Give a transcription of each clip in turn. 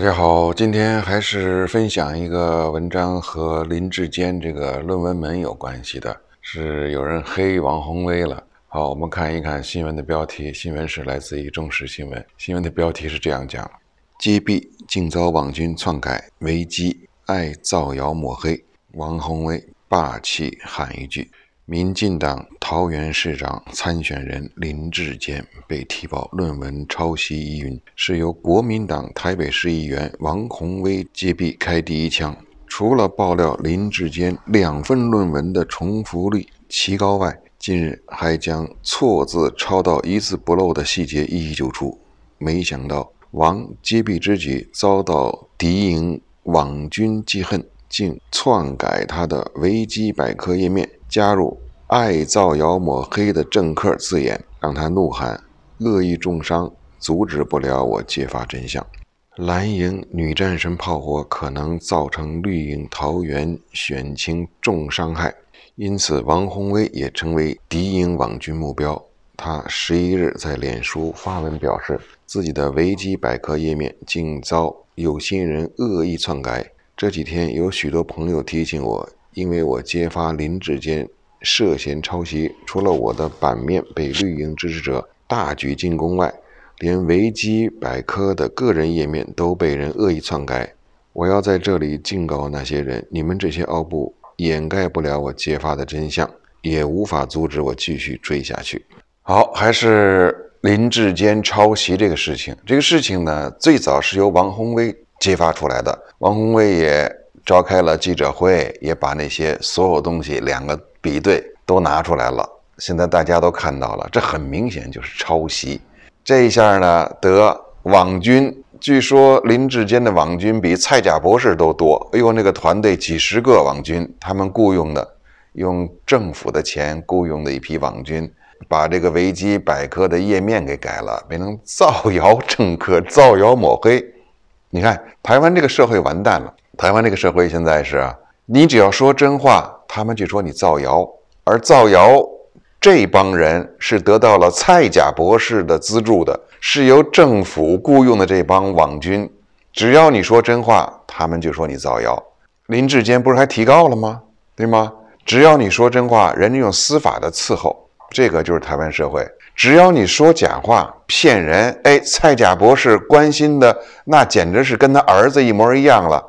大家好，今天还是分享一个文章和林志坚这个论文门有关系的，是有人黑王宏威了。好，我们看一看新闻的标题，新闻是来自于中时新闻，新闻的标题是这样讲击毙竟遭网军篡改，维基爱造谣抹黑，王宏威霸气喊一句。民进党桃园市长参选人林志坚被提报论文抄袭疑云，是由国民党台北市议员王宏威揭毙开第一枪。除了爆料林志坚两份论文的重复率奇高外，近日还将错字抄到一字不漏的细节一一揪出。没想到王揭毙之举遭到敌营网军记恨，竟篡改他的维基百科页面。加入“爱造谣抹黑的政客”字眼，让他怒喊：“恶意重伤，阻止不了我揭发真相。”蓝营女战神炮火可能造成绿营桃园选情重伤害，因此王宏威也成为敌营网军目标。他十一日在脸书发文表示，自己的维基百科页面竟遭有心人恶意篡改。这几天有许多朋友提醒我。因为我揭发林志坚涉嫌抄袭，除了我的版面被绿营支持者大举进攻外，连维基百科的个人页面都被人恶意篡改。我要在这里警告那些人：你们这些奥布掩盖不了我揭发的真相，也无法阻止我继续追下去。好，还是林志坚抄袭这个事情。这个事情呢，最早是由王宏威揭发出来的，王宏威也。召开了记者会，也把那些所有东西两个比对都拿出来了。现在大家都看到了，这很明显就是抄袭。这一下呢，得网军。据说林志坚的网军比蔡甲博士都多。哎呦，那个团队几十个网军，他们雇佣的，用政府的钱雇佣的一批网军，把这个维基百科的页面给改了，变成造谣政客、造谣抹黑。你看，台湾这个社会完蛋了。台湾这个社会现在是，你只要说真话，他们就说你造谣；而造谣这帮人是得到了蔡甲博士的资助的，是由政府雇佣的这帮网军。只要你说真话，他们就说你造谣。林志坚不是还提告了吗？对吗？只要你说真话，人家用司法的伺候。这个就是台湾社会。只要你说假话、骗人，哎，蔡甲博士关心的那简直是跟他儿子一模一样了。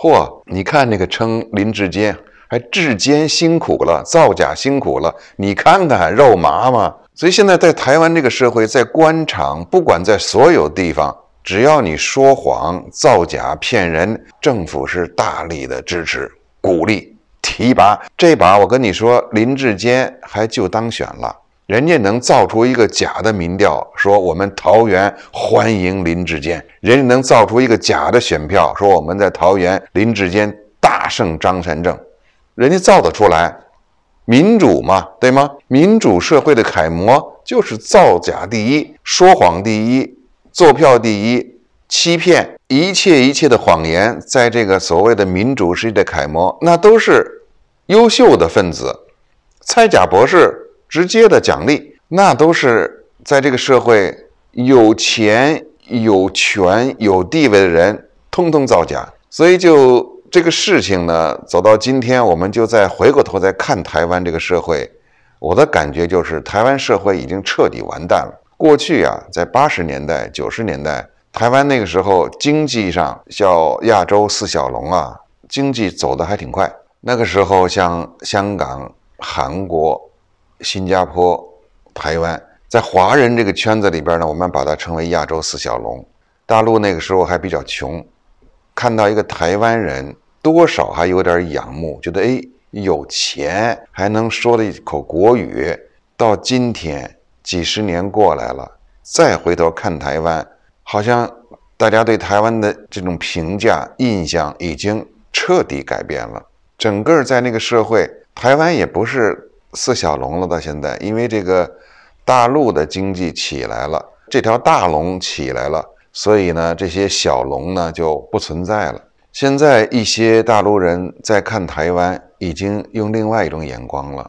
嚯！你看那个称林志坚，还志坚辛苦了，造假辛苦了。你看看肉麻吗？所以现在在台湾这个社会，在官场，不管在所有地方，只要你说谎、造假、骗人，政府是大力的支持、鼓励、提拔。这把我跟你说，林志坚还就当选了。人家能造出一个假的民调，说我们桃园欢迎林志坚；人家能造出一个假的选票，说我们在桃园林志坚大胜张三正。人家造得出来，民主嘛，对吗？民主社会的楷模就是造假第一、说谎第一、做票第一、欺骗一切一切的谎言，在这个所谓的民主世界的楷模，那都是优秀的分子。蔡甲博士。直接的奖励，那都是在这个社会有钱、有权、有地位的人通通造假。所以，就这个事情呢，走到今天，我们就在回过头再看台湾这个社会，我的感觉就是，台湾社会已经彻底完蛋了。过去啊，在八十年代、九十年代，台湾那个时候经济上叫亚洲四小龙啊，经济走得还挺快。那个时候，像香港、韩国。新加坡、台湾，在华人这个圈子里边呢，我们把它称为“亚洲四小龙”。大陆那个时候还比较穷，看到一个台湾人，多少还有点仰慕，觉得哎有钱，还能说了一口国语。到今天几十年过来了，再回头看台湾，好像大家对台湾的这种评价印象已经彻底改变了。整个在那个社会，台湾也不是。四小龙了，到现在，因为这个大陆的经济起来了，这条大龙起来了，所以呢，这些小龙呢就不存在了。现在一些大陆人在看台湾，已经用另外一种眼光了。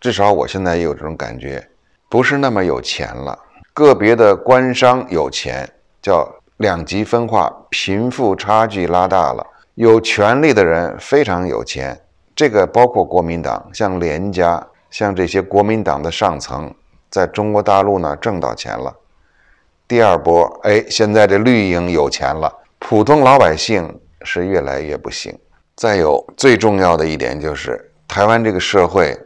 至少我现在也有这种感觉，不是那么有钱了。个别的官商有钱，叫两极分化，贫富差距拉大了。有权力的人非常有钱。这个包括国民党，像连家，像这些国民党的上层，在中国大陆呢挣到钱了。第二波，哎，现在这绿营有钱了，普通老百姓是越来越不行。再有，最重要的一点就是，台湾这个社会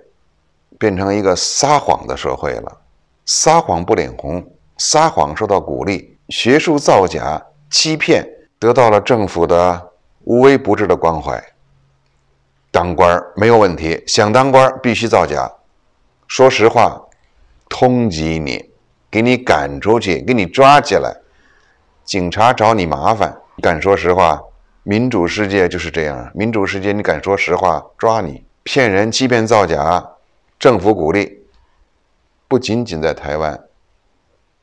变成一个撒谎的社会了，撒谎不脸红，撒谎受到鼓励，学术造假、欺骗得到了政府的无微不至的关怀。当官没有问题，想当官必须造假。说实话，通缉你，给你赶出去，给你抓起来，警察找你麻烦。敢说实话？民主世界就是这样，民主世界你敢说实话，抓你，骗人、欺骗、造假，政府鼓励。不仅仅在台湾，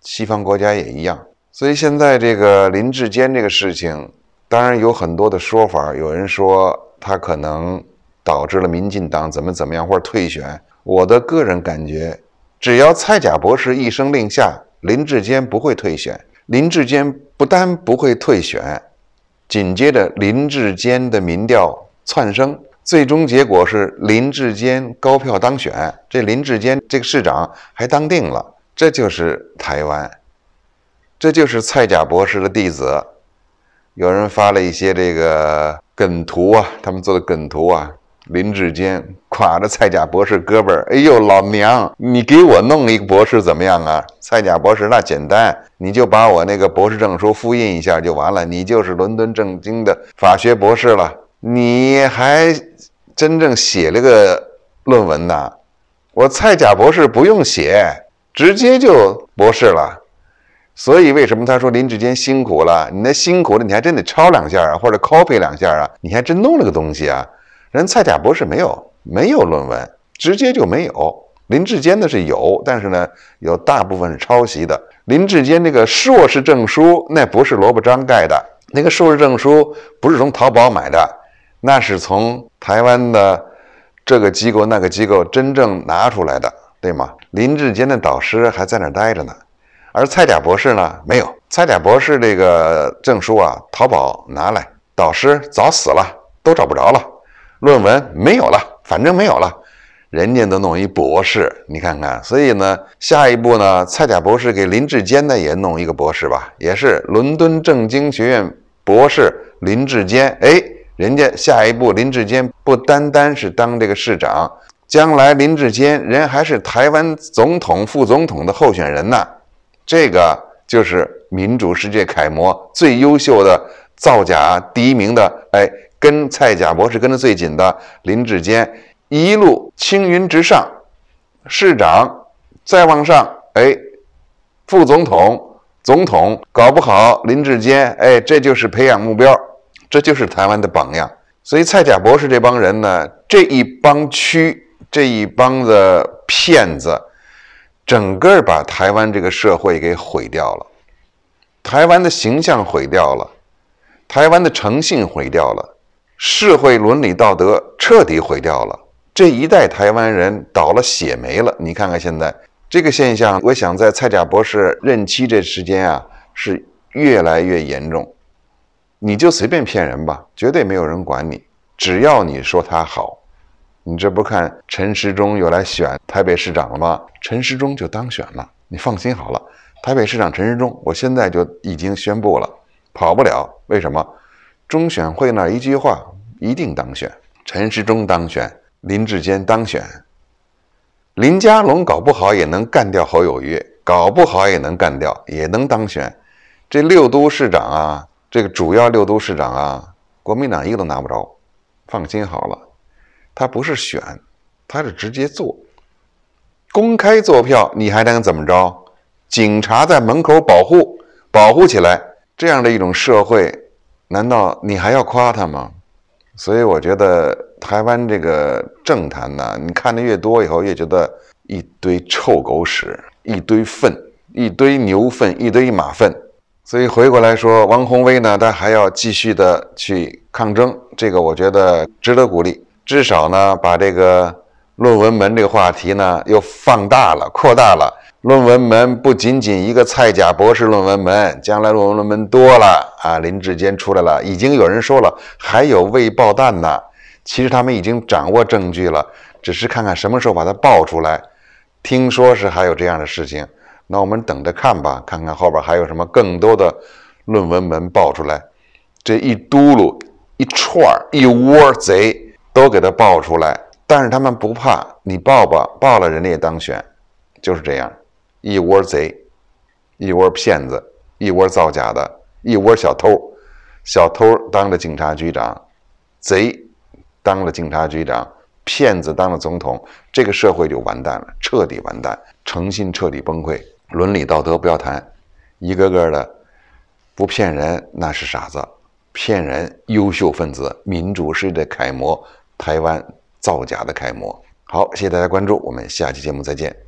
西方国家也一样。所以现在这个林志坚这个事情，当然有很多的说法，有人说他可能。导致了民进党怎么怎么样，或者退选。我的个人感觉，只要蔡甲博士一声令下，林志坚不会退选。林志坚不单不会退选，紧接着林志坚的民调窜升，最终结果是林志坚高票当选。这林志坚这个市长还当定了，这就是台湾，这就是蔡甲博士的弟子。有人发了一些这个梗图啊，他们做的梗图啊。林志坚挎着蔡甲博士胳膊哎呦老娘，你给我弄一个博士怎么样啊？蔡甲博士那简单，你就把我那个博士证书复印一下就完了，你就是伦敦政经的法学博士了。你还真正写了个论文呐？我蔡甲博士不用写，直接就博士了。所以为什么他说林志坚辛苦了？你那辛苦了，你还真得抄两下啊，或者 copy 两下啊，你还真弄了个东西啊？人蔡甲博士没有没有论文，直接就没有。林志坚的是有，但是呢，有大部分是抄袭的。林志坚那个硕士证书那不是萝卜章盖的，那个硕士证书不是从淘宝买的，那是从台湾的这个机构那个机构真正拿出来的，对吗？林志坚的导师还在那儿待着呢，而蔡甲博士呢，没有。蔡甲博士这个证书啊，淘宝拿来，导师早死了，都找不着了。论文没有了，反正没有了，人家都弄一博士，你看看，所以呢，下一步呢，蔡甲博士给林志坚呢也弄一个博士吧，也是伦敦政经学院博士林志坚。哎，人家下一步林志坚不单单是当这个市长，将来林志坚人还是台湾总统、副总统的候选人呢。这个就是民主世界楷模最优秀的造假第一名的，哎。跟蔡、甲博士跟的最紧的林志坚一路青云直上，市长再往上，哎，副总统、总统，搞不好林志坚，哎，这就是培养目标，这就是台湾的榜样。所以蔡、甲博士这帮人呢，这一帮蛆，这一帮的骗子，整个把台湾这个社会给毁掉了，台湾的形象毁掉了，台湾的诚信毁掉了。社会伦理道德彻底毁掉了，这一代台湾人倒了血霉了。你看看现在这个现象，我想在蔡甲博士任期这时间啊，是越来越严重。你就随便骗人吧，绝对没有人管你。只要你说他好，你这不看陈时中又来选台北市长了吗？陈时中就当选了。你放心好了，台北市长陈时中，我现在就已经宣布了，跑不了。为什么？中选会那一句话，一定当选。陈时中当选，林志坚当选，林佳龙搞不好也能干掉侯友宜，搞不好也能干掉，也能当选。这六都市长啊，这个主要六都市长啊，国民党一个都拿不着。放心好了，他不是选，他是直接做，公开做票，你还能怎么着？警察在门口保护，保护起来，这样的一种社会。难道你还要夸他吗？所以我觉得台湾这个政坛呢，你看的越多以后，越觉得一堆臭狗屎，一堆粪，一堆牛粪，一堆马粪。所以回过来说，王宏威呢，他还要继续的去抗争，这个我觉得值得鼓励。至少呢，把这个论文门这个话题呢，又放大了，扩大了。论文门不仅仅一个蔡甲博士论文门，将来论文门多了啊！林志坚出来了，已经有人说了，还有未爆弹呢。其实他们已经掌握证据了，只是看看什么时候把它爆出来。听说是还有这样的事情，那我们等着看吧，看看后边还有什么更多的论文门爆出来。这一嘟噜、一串、一窝贼都给他爆出来，但是他们不怕你爆吧，爆了人家也当选，就是这样。一窝贼，一窝骗子，一窝造假的，一窝小偷。小偷当了警察局长，贼当了警察局长，骗子当了总统，这个社会就完蛋了，彻底完蛋，诚信彻底崩溃，伦理道德不要谈。一个个的不骗人那是傻子，骗人优秀分子，民主式的楷模，台湾造假的楷模。好，谢谢大家关注，我们下期节目再见。